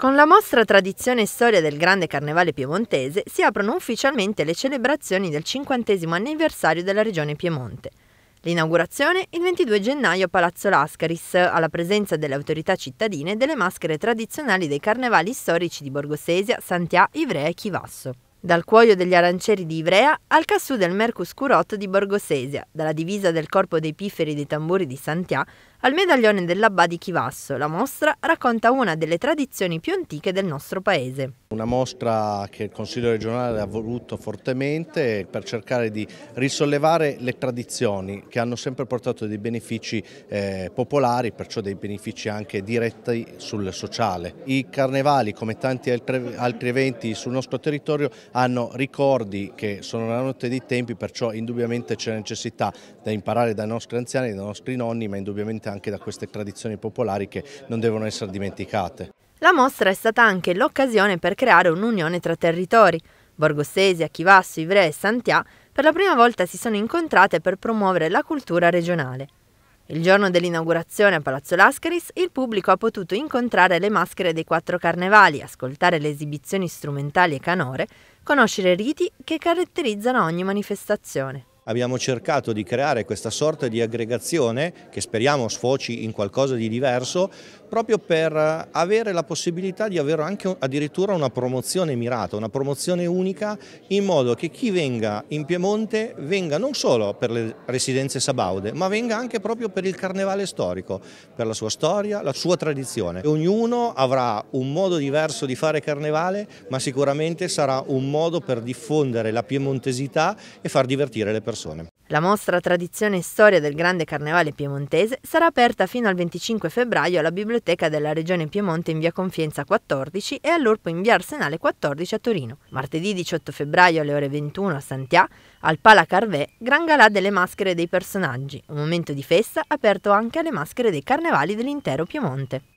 Con la mostra Tradizione e Storia del Grande Carnevale Piemontese si aprono ufficialmente le celebrazioni del 50 anniversario della Regione Piemonte. L'inaugurazione il 22 gennaio a Palazzo Lascaris, alla presenza delle autorità cittadine delle maschere tradizionali dei carnevali storici di Borgosesia, Santià, Ivrea e Chivasso. Dal cuoio degli arancieri di Ivrea al cassù del Mercus Curot di Borgosesia, dalla divisa del corpo dei pifferi dei tamburi di Santià al medaglione dell'Abba di Chivasso, la mostra racconta una delle tradizioni più antiche del nostro paese. Una mostra che il Consiglio regionale ha voluto fortemente per cercare di risollevare le tradizioni che hanno sempre portato dei benefici eh, popolari, perciò dei benefici anche diretti sul sociale. I carnevali, come tanti altri eventi sul nostro territorio, hanno ricordi che sono la notte dei tempi, perciò indubbiamente c'è necessità da imparare dai nostri anziani, dai nostri nonni, ma indubbiamente anche da queste tradizioni popolari che non devono essere dimenticate. La mostra è stata anche l'occasione per creare un'unione tra territori. Borgossesi, Achivasso, Ivrea e Santià per la prima volta si sono incontrate per promuovere la cultura regionale. Il giorno dell'inaugurazione a Palazzo Lascaris il pubblico ha potuto incontrare le maschere dei quattro carnevali, ascoltare le esibizioni strumentali e canore, conoscere i riti che caratterizzano ogni manifestazione abbiamo cercato di creare questa sorta di aggregazione che speriamo sfoci in qualcosa di diverso proprio per avere la possibilità di avere anche addirittura una promozione mirata, una promozione unica in modo che chi venga in Piemonte venga non solo per le residenze sabaude ma venga anche proprio per il carnevale storico, per la sua storia, la sua tradizione. Ognuno avrà un modo diverso di fare carnevale ma sicuramente sarà un modo per diffondere la piemontesità e far divertire le persone persone. La mostra Tradizione e Storia del Grande Carnevale Piemontese sarà aperta fino al 25 febbraio alla Biblioteca della Regione Piemonte in via Confienza 14 e all'Orpo in via Arsenale 14 a Torino. Martedì 18 febbraio alle ore 21 a Santià, al Pala Carvè, Gran Galà delle Maschere dei Personaggi, un momento di festa aperto anche alle maschere dei carnevali dell'intero Piemonte.